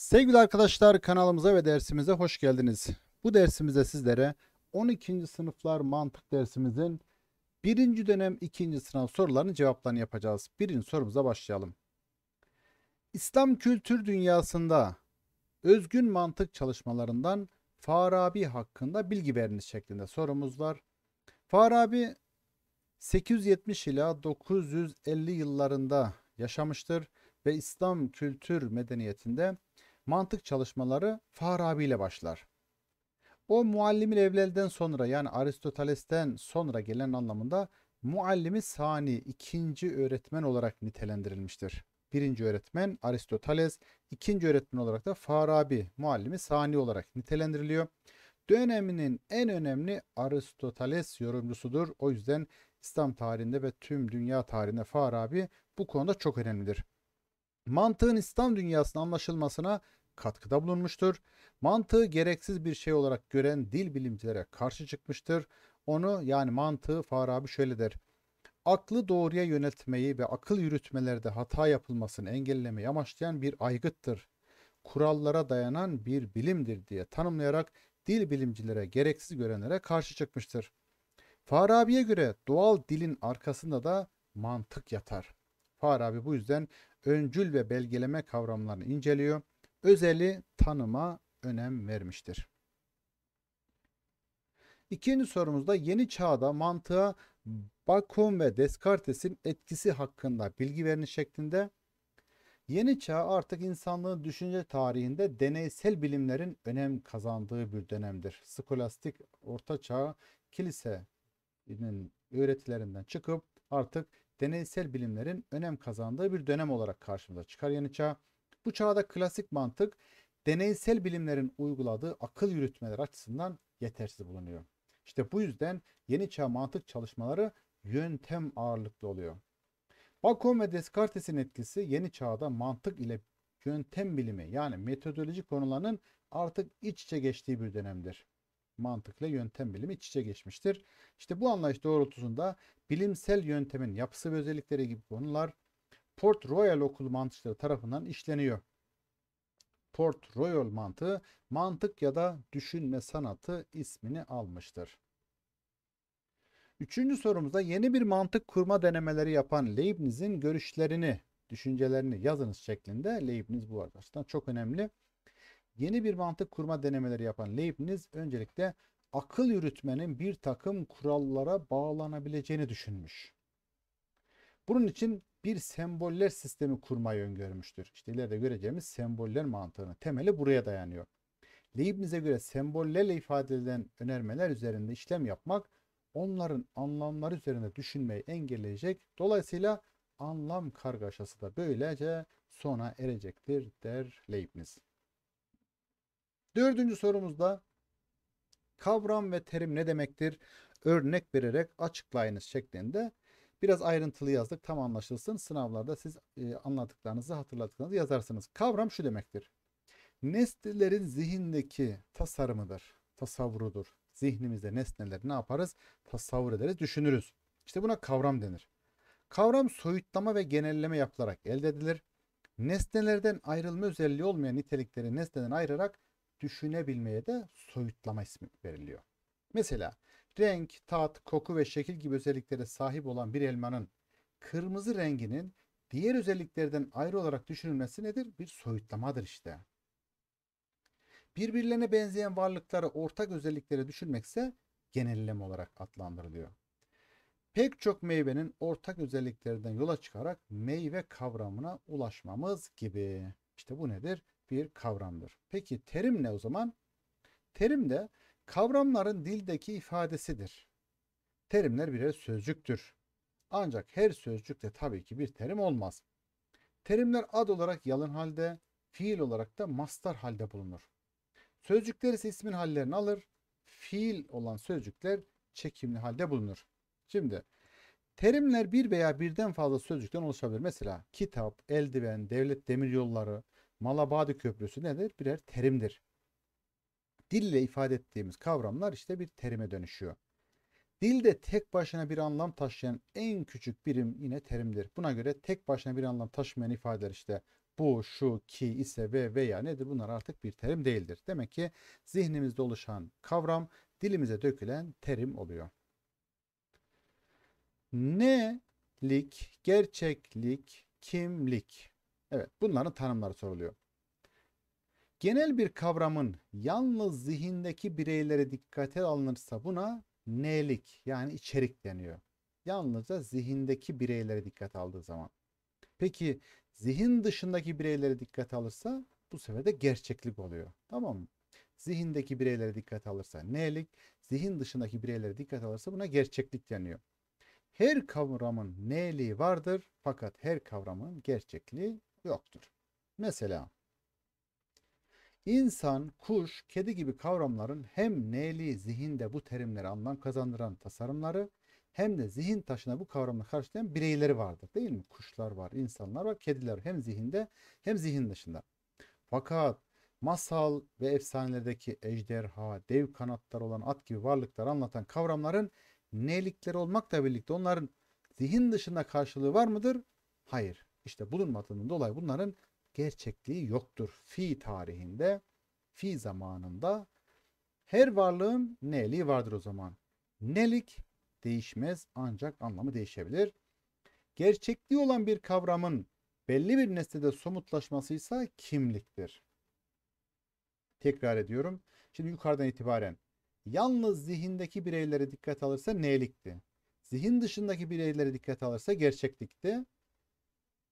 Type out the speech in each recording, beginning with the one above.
Sevgili arkadaşlar kanalımıza ve dersimize hoş geldiniz. Bu dersimizde sizlere 12. sınıflar mantık dersimizin 1. dönem 2. sınav sorularını cevaplarını yapacağız. Birinci sorumuza başlayalım. İslam kültür dünyasında özgün mantık çalışmalarından Farabi hakkında bilgi veriniz şeklinde sorumuz var. Farabi 870 ila 950 yıllarında yaşamıştır ve İslam kültür medeniyetinde mantık çalışmaları Farabi ile başlar. O muallimil evvelden sonra yani Aristoteles'ten sonra gelen anlamında muallimi sani ikinci öğretmen olarak nitelendirilmiştir. Birinci öğretmen Aristoteles, ikinci öğretmen olarak da Farabi muallimi sani olarak nitelendiriliyor. Döneminin en önemli Aristoteles yorumcusudur. O yüzden İslam tarihinde ve tüm dünya tarihinde Farabi bu konuda çok önemlidir. Mantığın İslam dünyasının anlaşılmasına katkıda bulunmuştur. Mantığı gereksiz bir şey olarak gören dil bilimcilere karşı çıkmıştır. Onu yani mantığı Farabi şöyle der. Aklı doğruya yönetmeyi ve akıl yürütmelerde hata yapılmasını engellemeyi amaçlayan bir aygıttır. Kurallara dayanan bir bilimdir diye tanımlayarak dil bilimcilere gereksiz görenlere karşı çıkmıştır. Farabi'ye göre doğal dilin arkasında da mantık yatar. Farabi bu yüzden öncül ve belgeleme kavramlarını inceliyor özeli tanıma önem vermiştir. İkinci sorumuzda yeni çağda mantığa Bacon ve Descartes'in etkisi hakkında bilgi verin şeklinde. Yeni çağ artık insanlığın düşünce tarihinde deneysel bilimlerin önem kazandığı bir dönemdir. Skolastik orta çağ kilisenin öğretilerinden çıkıp artık deneysel bilimlerin önem kazandığı bir dönem olarak karşımıza çıkar yeni çağ. Bu çağda klasik mantık deneysel bilimlerin uyguladığı akıl yürütmeler açısından yetersiz bulunuyor. İşte bu yüzden yeni çağ mantık çalışmaları yöntem ağırlıklı oluyor. Bacon ve Descartes'in etkisi yeni çağda mantık ile yöntem bilimi yani metodoloji konularının artık iç içe geçtiği bir dönemdir. Mantık ile yöntem bilimi iç içe geçmiştir. İşte bu anlayış doğrultusunda bilimsel yöntemin yapısı ve özellikleri gibi konular Port Royal okulu mantıkçıları tarafından işleniyor. Port Royal mantığı mantık ya da düşünme sanatı ismini almıştır. Üçüncü sorumuzda yeni bir mantık kurma denemeleri yapan Leibniz'in görüşlerini, düşüncelerini yazınız şeklinde. Leibniz bu arkadaşlar çok önemli. Yeni bir mantık kurma denemeleri yapan Leibniz öncelikle akıl yürütmenin bir takım kurallara bağlanabileceğini düşünmüş. Bunun için bir semboller sistemi kurmayı öngörmüştür. İşte ileride göreceğimiz semboller mantığının temeli buraya dayanıyor. Leibniz'e göre sembollerle ifade edilen önermeler üzerinde işlem yapmak onların anlamları üzerinde düşünmeyi engelleyecek. Dolayısıyla anlam kargaşası da böylece sona erecektir der Leibniz. Dördüncü sorumuzda kavram ve terim ne demektir? Örnek vererek açıklayınız şeklinde Biraz ayrıntılı yazdık tam anlaşılsın. Sınavlarda siz e, anlattıklarınızı hatırlattıklarınızı yazarsınız. Kavram şu demektir. Nesnelerin zihindeki tasarımıdır, tasavvurudur. Zihnimizde nesneleri ne yaparız? Tasavvur ederiz, düşünürüz. İşte buna kavram denir. Kavram soyutlama ve genelleme yapılarak elde edilir. Nesnelerden ayrılma özelliği olmayan nitelikleri nesneden ayırarak düşünebilmeye de soyutlama ismi veriliyor. Mesela renk, tat, koku ve şekil gibi özelliklere sahip olan bir elmanın kırmızı renginin diğer özelliklerden ayrı olarak düşünülmesi nedir? Bir soyutlamadır işte. Birbirlerine benzeyen varlıkları ortak özelliklere düşünmekse genelleme olarak adlandırılıyor. Pek çok meyvenin ortak özelliklerinden yola çıkarak meyve kavramına ulaşmamız gibi. İşte bu nedir? Bir kavramdır. Peki terim ne o zaman? Terim de Kavramların dildeki ifadesidir. Terimler birer sözcüktür. Ancak her sözcük de tabii ki bir terim olmaz. Terimler ad olarak yalın halde, fiil olarak da mastar halde bulunur. Sözcükler ise ismin hallerini alır. Fiil olan sözcükler çekimli halde bulunur. Şimdi terimler bir veya birden fazla sözcükten oluşabilir. Mesela kitap, eldiven, devlet demir yolları, Malabadi Köprüsü nedir? Birer terimdir. Dil ile ifade ettiğimiz kavramlar işte bir terime dönüşüyor. Dilde tek başına bir anlam taşıyan en küçük birim yine terimdir. Buna göre tek başına bir anlam taşımayan ifadeler işte bu, şu, ki, ise ve veya nedir bunlar artık bir terim değildir. Demek ki zihnimizde oluşan kavram dilimize dökülen terim oluyor. Nelik, gerçeklik, kimlik. Evet bunların tanımları soruluyor. Genel bir kavramın yalnız zihindeki bireylere dikkate alınırsa buna nelik yani içerik deniyor. Yalnızca zihindeki bireylere dikkat aldığı zaman. Peki zihin dışındaki bireylere dikkat alırsa bu sefer de gerçeklik oluyor. Tamam mı? Zihindeki bireylere dikkat alırsa nelik, zihin dışındaki bireylere dikkat alırsa buna gerçeklik deniyor. Her kavramın neliği vardır fakat her kavramın gerçekliği yoktur. Mesela İnsan, kuş, kedi gibi kavramların hem neyli zihinde bu terimleri anlam kazandıran tasarımları hem de zihin taşına bu kavramı karşılayan bireyleri vardır değil mi? Kuşlar var, insanlar var, kediler hem zihinde hem zihin dışında. Fakat masal ve efsanelerdeki ejderha, dev kanatlar olan at gibi varlıkları anlatan kavramların nelikleri olmakla birlikte onların zihin dışında karşılığı var mıdır? Hayır. İşte bulunmadığının dolayı bunların gerçekliği yoktur. Fi tarihinde, fi zamanında her varlığın neliği vardır o zaman. Nelik değişmez ancak anlamı değişebilir. Gerçekliği olan bir kavramın belli bir nesnede somutlaşmasıysa ise kimliktir. Tekrar ediyorum. Şimdi yukarıdan itibaren yalnız zihindeki bireylere dikkat alırsa nelikti? Zihin dışındaki bireylere dikkat alırsa gerçeklikti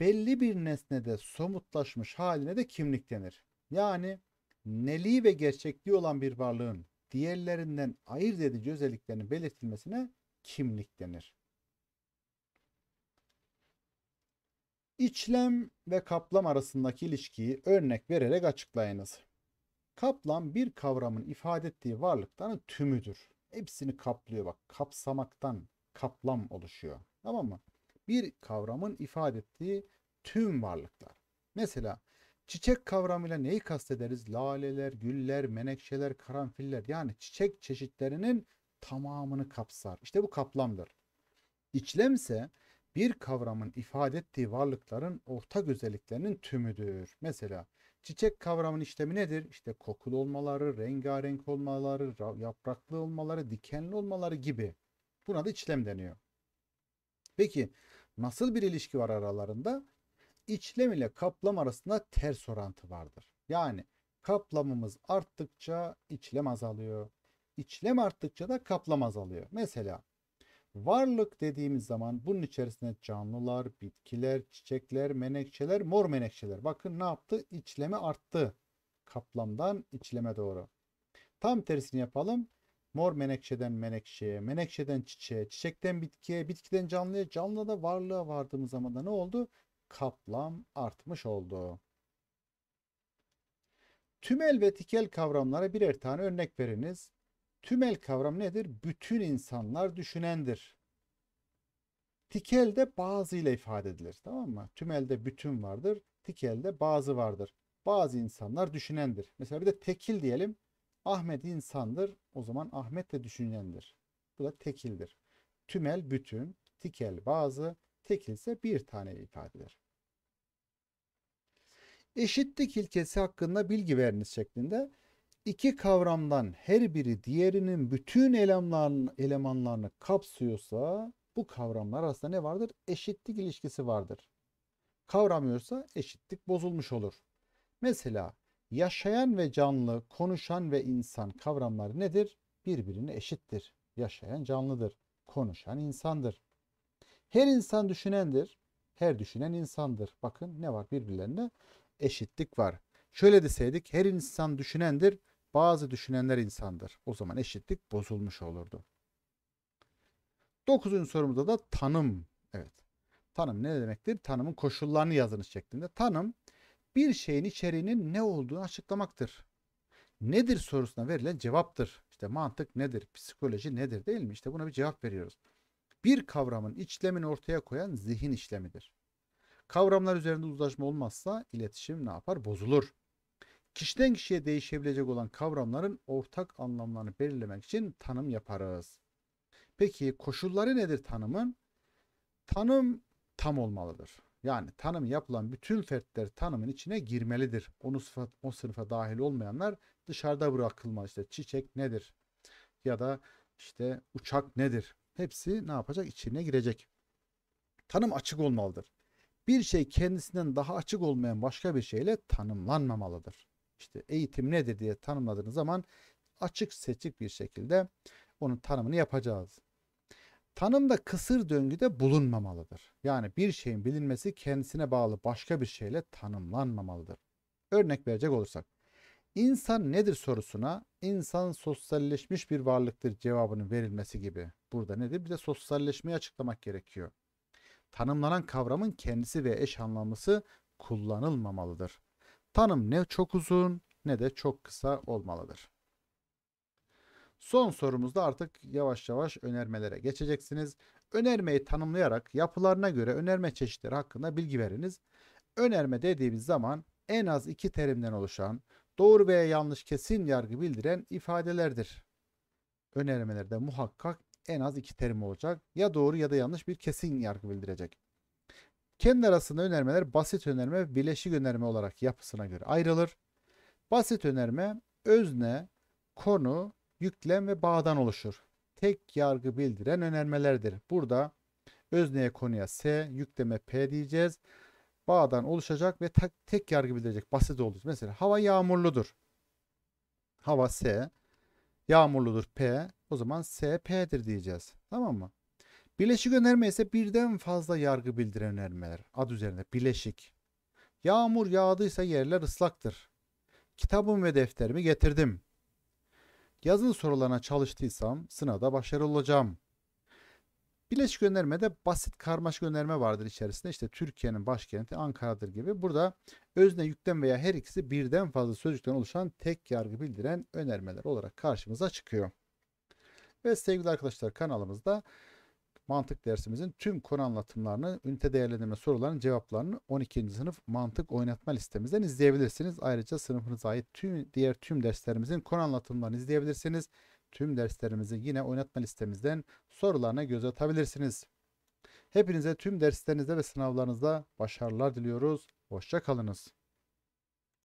belli bir nesnede somutlaşmış haline de kimlik denir. Yani neli ve gerçekliği olan bir varlığın diğerlerinden ayırt edici özelliklerinin belirtilmesine kimlik denir. İçlem ve kaplam arasındaki ilişkiyi örnek vererek açıklayınız. Kaplam bir kavramın ifade ettiği varlıkların tümüdür. Hepsini kaplıyor bak. Kapsamaktan kaplam oluşuyor. Tamam mı? bir kavramın ifade ettiği tüm varlıklar. Mesela çiçek kavramıyla neyi kastederiz? Laleler, güller, menekşeler, karanfiller yani çiçek çeşitlerinin tamamını kapsar. İşte bu kaplamdır. İçlemse bir kavramın ifade ettiği varlıkların ortak özelliklerinin tümüdür. Mesela çiçek kavramının işlemi nedir? İşte kokulu olmaları, rengarenk olmaları, yapraklı olmaları, dikenli olmaları gibi. Buna da içlem deniyor. Peki Nasıl bir ilişki var aralarında? İçlem ile kaplam arasında ters orantı vardır. Yani kaplamımız arttıkça içlem azalıyor. İçlem arttıkça da kaplam azalıyor. Mesela varlık dediğimiz zaman bunun içerisinde canlılar, bitkiler, çiçekler, menekşeler, mor menekşeler. Bakın ne yaptı? İçleme arttı. Kaplamdan içleme doğru. Tam tersini yapalım. Mor menekşeden menekşeye, menekşeden çiçeğe, çiçekten bitkiye, bitkiden canlıya, canlıda da varlığa vardığımız zaman da ne oldu? Kaplam artmış oldu. Tümel ve tikel kavramlara birer tane örnek veriniz. Tümel kavram nedir? Bütün insanlar düşünendir. Tikel de bazı ile ifade edilir. Tamam mı? Tümelde bütün vardır. Tikelde bazı vardır. Bazı insanlar düşünendir. Mesela bir de tekil diyelim. Ahmet insandır. O zaman Ahmet de düşünendir. Bu da tekildir. Tümel bütün, tikel bazı, tekilse bir tane ifadedir. Eşitlik ilkesi hakkında bilgi veriniz şeklinde iki kavramdan her biri diğerinin bütün elemanlarını, elemanlarını kapsıyorsa bu kavramlar arasında ne vardır? Eşitlik ilişkisi vardır. Kavramıyorsa eşitlik bozulmuş olur. Mesela Yaşayan ve canlı, konuşan ve insan kavramları nedir? Birbirine eşittir. Yaşayan canlıdır, konuşan insandır. Her insan düşünendir, her düşünen insandır. Bakın ne var birbirlerine? Eşitlik var. Şöyle deseydik her insan düşünendir, bazı düşünenler insandır. O zaman eşitlik bozulmuş olurdu. Dokuzuncu sorumuzda da tanım. Evet. Tanım ne demektir? Tanımın koşullarını yazınız şeklinde. Tanım bir şeyin içeriğinin ne olduğunu açıklamaktır. Nedir sorusuna verilen cevaptır. İşte mantık nedir, psikoloji nedir değil mi? İşte buna bir cevap veriyoruz. Bir kavramın işlemini ortaya koyan zihin işlemidir. Kavramlar üzerinde uzlaşma olmazsa iletişim ne yapar? Bozulur. Kişiden kişiye değişebilecek olan kavramların ortak anlamlarını belirlemek için tanım yaparız. Peki koşulları nedir tanımın? Tanım tam olmalıdır. Yani tanım yapılan bütün fertler tanımın içine girmelidir. Onu sıfat, o sınıfa dahil olmayanlar dışarıda bırakılmaz. İşte çiçek nedir? Ya da işte uçak nedir? Hepsi ne yapacak? İçine girecek. Tanım açık olmalıdır. Bir şey kendisinden daha açık olmayan başka bir şeyle tanımlanmamalıdır. İşte eğitim nedir diye tanımladığınız zaman açık seçik bir şekilde onun tanımını yapacağız. Tanımda kısır döngü de bulunmamalıdır. Yani bir şeyin bilinmesi kendisine bağlı başka bir şeyle tanımlanmamalıdır. Örnek verecek olursak. İnsan nedir sorusuna insan sosyalleşmiş bir varlıktır cevabının verilmesi gibi. Burada nedir? Bir de sosyalleşmeyi açıklamak gerekiyor. Tanımlanan kavramın kendisi ve eş anlamlısı kullanılmamalıdır. Tanım ne çok uzun ne de çok kısa olmalıdır. Son sorumuzda artık yavaş yavaş önermelere geçeceksiniz. Önermeyi tanımlayarak yapılarına göre önerme çeşitleri hakkında bilgi veriniz. Önerme dediğimiz zaman en az iki terimden oluşan doğru veya yanlış kesin yargı bildiren ifadelerdir. Önermelerde muhakkak en az iki terim olacak. Ya doğru ya da yanlış bir kesin yargı bildirecek. Kendi arasında önermeler basit önerme ve bileşik önerme olarak yapısına göre ayrılır. Basit önerme özne, konu, yüklem ve bağdan oluşur. Tek yargı bildiren önermelerdir. Burada özneye konuya S, yükleme P diyeceğiz. Bağdan oluşacak ve tek, tek yargı bildirecek. Basit olacak. Mesela hava yağmurludur. Hava S, yağmurludur P. O zaman S P'dir diyeceğiz. Tamam mı? Bileşik önerme ise birden fazla yargı bildiren önermeler. Ad üzerinde bileşik. Yağmur yağdıysa yerler ıslaktır. Kitabım ve defterimi getirdim. Yazılı sorularına çalıştıysam sınavda başarılı olacağım. Bileşik göndermede basit karmaş gönderme vardır içerisinde. İşte Türkiye'nin başkenti Ankara'dır gibi. Burada özne yüklem veya her ikisi birden fazla sözcükten oluşan tek yargı bildiren önermeler olarak karşımıza çıkıyor. Ve sevgili arkadaşlar kanalımızda mantık dersimizin tüm konu anlatımlarını, ünite değerlendirme sorularının cevaplarını 12. sınıf mantık oynatma listemizden izleyebilirsiniz. Ayrıca sınıfınıza ait tüm diğer tüm derslerimizin konu anlatımlarını izleyebilirsiniz. Tüm derslerimizi yine oynatma listemizden sorularına göz atabilirsiniz. Hepinize tüm derslerinizde ve sınavlarınızda başarılar diliyoruz. Hoşçakalınız.